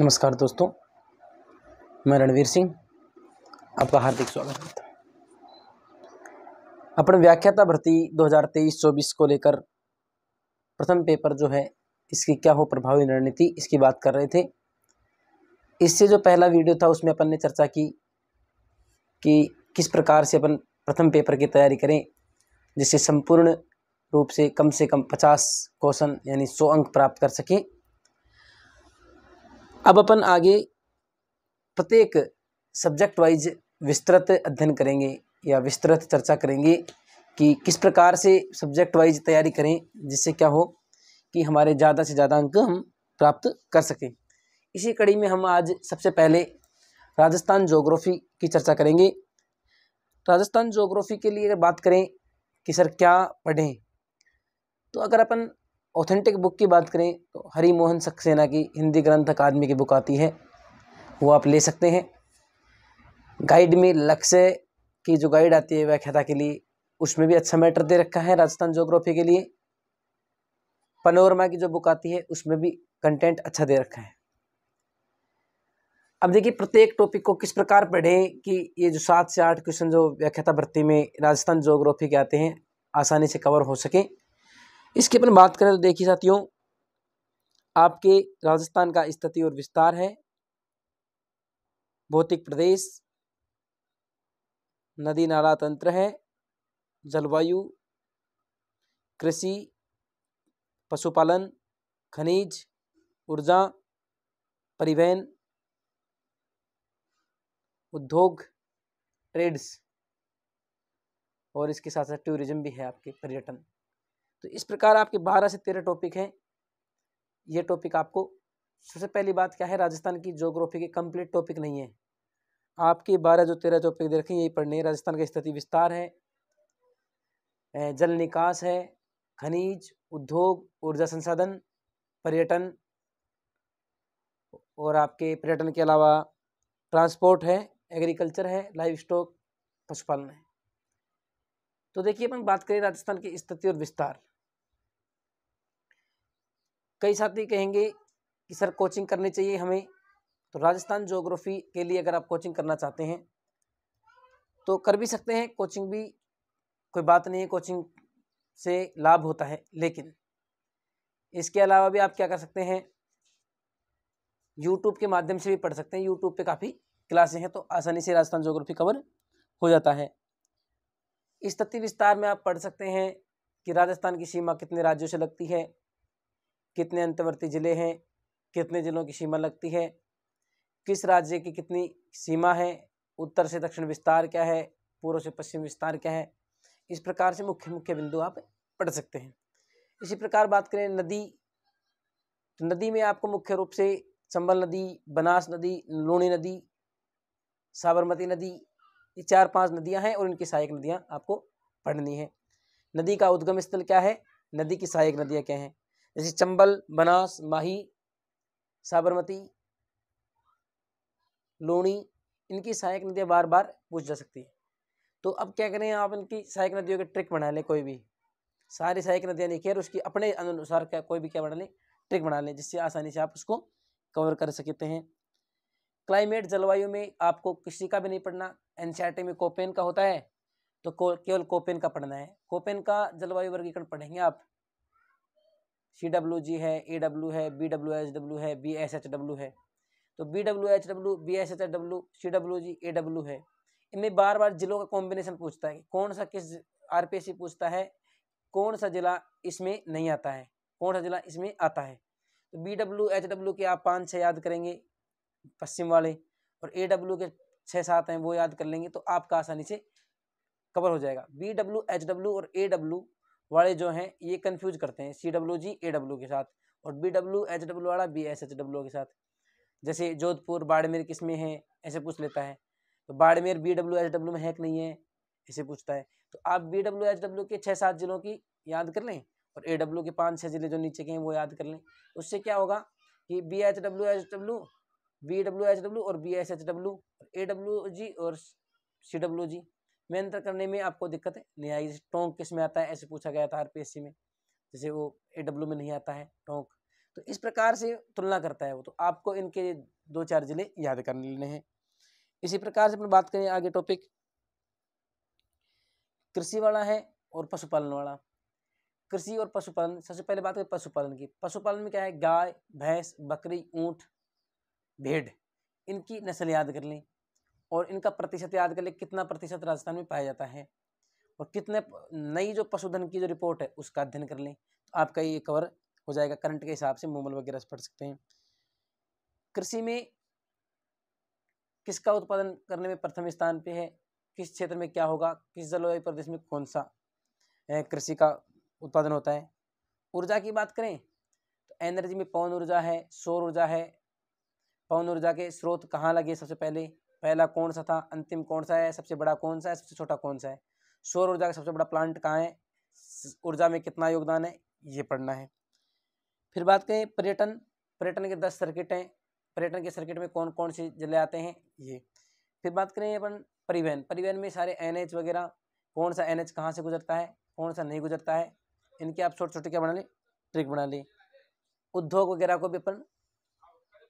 नमस्कार दोस्तों मैं रणवीर सिंह आपका हार्दिक स्वागत करता हूँ अपन व्याख्याता भर्ती 2023-24 को लेकर प्रथम पेपर जो है इसकी क्या हो प्रभावी रणनीति इसकी बात कर रहे थे इससे जो पहला वीडियो था उसमें अपन ने चर्चा की कि किस प्रकार से अपन प्रथम पेपर की तैयारी करें जिससे संपूर्ण रूप से कम से कम पचास क्वेश्चन यानी सौ अंक प्राप्त कर सकें अब अपन आगे प्रत्येक सब्जेक्ट वाइज विस्तृत अध्ययन करेंगे या विस्तृत चर्चा करेंगे कि किस प्रकार से सब्जेक्ट वाइज तैयारी करें जिससे क्या हो कि हमारे ज़्यादा से ज़्यादा अंक हम प्राप्त कर सकें इसी कड़ी में हम आज सबसे पहले राजस्थान ज्योग्राफ़ी की चर्चा करेंगे राजस्थान ज्योग्राफी के लिए अगर बात करें कि सर क्या पढ़ें तो अगर अपन ऑथेंटिक बुक की बात करें तो हरी मोहन सक्सेना की हिंदी ग्रंथ अकादमी की बुक आती है वो आप ले सकते हैं गाइड में लक्ष्य की जो गाइड आती है व्याख्याता के लिए उसमें भी अच्छा मैटर दे रखा है राजस्थान जोग्राफी के लिए पनोरमा की जो बुक आती है उसमें भी कंटेंट अच्छा दे रखा है अब देखिए प्रत्येक टॉपिक को किस प्रकार पढ़ें कि ये जो सात से आठ क्वेश्चन जो व्याख्याता भर्ती में राजस्थान जोग्राफी के आते हैं आसानी से कवर हो सकें इसकी अपन बात करें तो देखिए साथियों आपके राजस्थान का स्थिति और विस्तार है भौतिक प्रदेश नदी नाला तंत्र है जलवायु कृषि पशुपालन खनिज ऊर्जा परिवहन उद्योग ट्रेड्स और इसके साथ साथ टूरिज्म भी है आपके पर्यटन तो इस प्रकार आपके बारह से तेरह टॉपिक हैं ये टॉपिक आपको सबसे पहली बात क्या है राजस्थान की जोग्राफी के कंप्लीट टॉपिक नहीं है आपके बारह जो तेरह टॉपिक दे रखें यही पढ़ने राजस्थान की स्थिति विस्तार है जल निकास है खनिज उद्योग ऊर्जा संसाधन पर्यटन और आपके पर्यटन के अलावा ट्रांसपोर्ट है एग्रीकल्चर है लाइव स्टॉक पशुपालन है तो देखिए अपन बात करें राजस्थान की स्थिति और विस्तार कई साथी कहेंगे कि सर कोचिंग करनी चाहिए हमें तो राजस्थान जोग्राफ़ी के लिए अगर आप कोचिंग करना चाहते हैं तो कर भी सकते हैं कोचिंग भी कोई बात नहीं है कोचिंग से लाभ होता है लेकिन इसके अलावा भी आप क्या कर सकते हैं यूट्यूब के माध्यम से भी पढ़ सकते हैं यूट्यूब पे काफ़ी क्लासें हैं तो आसानी से राजस्थान जोग्राफ़ी कवर हो जाता है इस तथ्य विस्तार में आप पढ़ सकते हैं कि राजस्थान की सीमा कितने राज्यों से लगती है कितने अंतवर्ती ज़िले हैं कितने ज़िलों की सीमा लगती है किस राज्य की कितनी सीमा है उत्तर से दक्षिण विस्तार क्या है पूर्व से पश्चिम विस्तार क्या है इस प्रकार से मुख्य मुख्य बिंदु आप पढ़ सकते हैं इसी प्रकार बात करें नदी तो नदी में आपको मुख्य रूप से चंबल नदी बनास नदी लूणी नदी साबरमती नदी ये चार पांच नदियां हैं और इनकी सहायक नदियां आपको पढ़नी है नदी का उद्गम स्थल क्या है नदी की सहायक नदियां क्या हैं जैसे चंबल बनास माही साबरमती लोणी इनकी सहायक नदियाँ बार बार पूछ जा सकती है तो अब क्या करें आप इनकी सहायक नदियों के ट्रिक बना लें कोई भी सारी सहायक नदियाँ लिखी और उसकी अपने अनुसार क्या कोई भी क्या बना लें ट्रिक बना लें जिससे आसानी से आप उसको कवर कर सकते हैं क्लाइमेट जलवायु में आपको किसी का भी नहीं पढ़ना एन में कोपेन का होता है तो केवल कोपेन का पढ़ना है कोपेन का जलवायु वर्गीकरण पढ़ेंगे आप सी डब्ल्यू जी है ए डब्ल्यू है बी डब्ल्यू एच डब्ल्यू है बी एस एच डब्ल्यू है तो B W H W B S H W C W G A W है इनमें बार बार जिलों का कॉम्बिनेशन पूछता है कौन सा किस आर पी एस सी पूछता है कौन सा ज़िला इसमें नहीं आता है कौन सा ज़िला इसमें आता है तो बी डब्ल्यू एच डब्ल्यू के आप पाँच छः याद करेंगे पश्चिम वाले और ए डब्ल्यू के छः सात हैं वो याद कर लेंगे तो आपका आसानी से कवर हो जाएगा बी डब्ल्यू एच डब्ल्यू और ए डब्ल्यू वाले जो हैं ये कन्फ्यूज करते हैं सी डब्ल्यू जी ए डब्ल्यू के साथ और बी डब्ल्यू एच डब्ल्यू वाला बी एस एच डब्ल्यू के साथ जैसे जोधपुर बाड़मेर किस में है ऐसे पूछ लेता है तो Barmer B W H W में है कि नहीं है ऐसे पूछता है तो आप बी डब्ल्यू एच डब्ल्यू के छः सात ज़िलों की याद कर लें और ए डब्ल्यू के पाँच छः ज़िले जो नीचे के हैं वो याद कर लें उससे क्या होगा कि B H W H W B W H W और B S H W A W G और सी डब्ल्यू जी में करने में आपको दिक्कत नहीं आई जैसे टोंक किस में आता है ऐसे पूछा गया था आर में जैसे वो ए में नहीं आता है टोंक तो इस प्रकार से तुलना करता है वो तो आपको इनके दो चार जिले याद कर लेने हैं इसी प्रकार से अपन बात करें आगे टॉपिक कृषि वाला है और पशुपालन वाला कृषि और पशुपालन सबसे पहले बात करें पशुपालन की पशुपालन में क्या है गाय भैंस बकरी ऊंट भेड़ इनकी नस्ल याद कर लें और इनका प्रतिशत याद कर ले कितना प्रतिशत राजस्थान में पाया जाता है और कितने नई जो पशुधन की जो रिपोर्ट है उसका अध्ययन कर लें तो आपका ये कवर हो जाएगा करंट के हिसाब से मूमल वगैरह पढ़ सकते हैं कृषि में किसका उत्पादन करने में प्रथम स्थान पे है किस क्षेत्र में क्या होगा किस जलवायु प्रदेश में कौन सा कृषि का उत्पादन होता है ऊर्जा की बात करें तो एनर्जी में पवन ऊर्जा है सौर ऊर्जा है पवन ऊर्जा के स्रोत कहाँ लगे सबसे पहले पहला कौन सा था अंतिम कौन सा है सबसे बड़ा कौन सा है सबसे छोटा कौन सा है सौर ऊर्जा का सबसे बड़ा प्लांट कहाँ है ऊर्जा में कितना योगदान है ये पढ़ना है फिर बात करें पर्यटन पर्यटन के दस सर्किट हैं पर्यटन के सर्किट में कौन कौन से जिले आते हैं ये फिर बात करें अपन परिवहन परिवहन में सारे एन वगैरह कौन सा एन एच कहाँ से गुजरता है कौन सा नहीं गुजरता है इनके आप छोटे छोटे क्या बना लें ट्रिक बना लें उद्योग वगैरह को भी अपन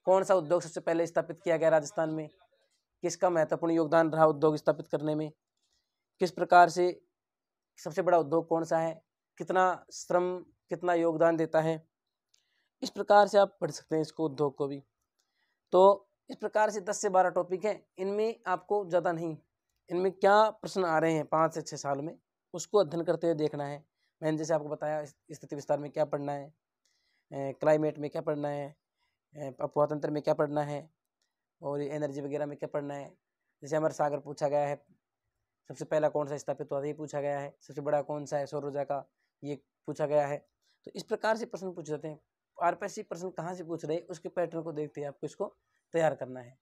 कौन सा उद्योग सबसे पहले स्थापित किया गया राजस्थान में किसका महत्वपूर्ण योगदान रहा उद्योग स्थापित करने में किस प्रकार से सबसे बड़ा उद्योग कौन सा है कितना श्रम कितना योगदान देता है इस प्रकार से आप पढ़ सकते हैं इसको उद्योग को भी तो इस प्रकार से दस से बारह टॉपिक हैं इनमें आपको ज़्यादा नहीं इनमें क्या प्रश्न आ रहे हैं पाँच से छः साल में उसको अध्ययन करते हुए देखना है मैंने जैसे आपको बताया स्थिति विस्तार में क्या पढ़ना है क्लाइमेट में क्या पढ़ना है अपवातंत्र में क्या पढ़ना है और एनर्जी वगैरह में क्या पढ़ना है जैसे अमर सागर पूछा गया है सबसे पहला कौन सा स्थापित हुआ था ये पूछा गया है सबसे बड़ा कौन सा है सौर ऊर्जा का ये पूछा गया है तो इस प्रकार से प्रश्न पूछ जाते हैं आर पी प्रश्न कहाँ से पूछ रहे हैं उसके पैटर्न को देखते हैं आपको इसको तैयार करना है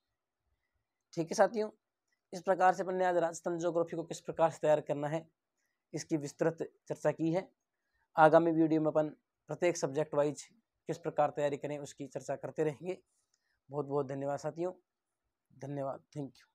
ठीक है साथियों इस प्रकार से अपने आज राजस्थान जोग्राफी को किस प्रकार से तैयार करना है इसकी विस्तृत चर्चा की है आगामी वीडियो में अपन प्रत्येक सब्जेक्ट वाइज किस प्रकार तैयारी करें उसकी चर्चा करते रहेंगे बहुत बहुत धन्यवाद साथियों धन्यवाद थैंक यू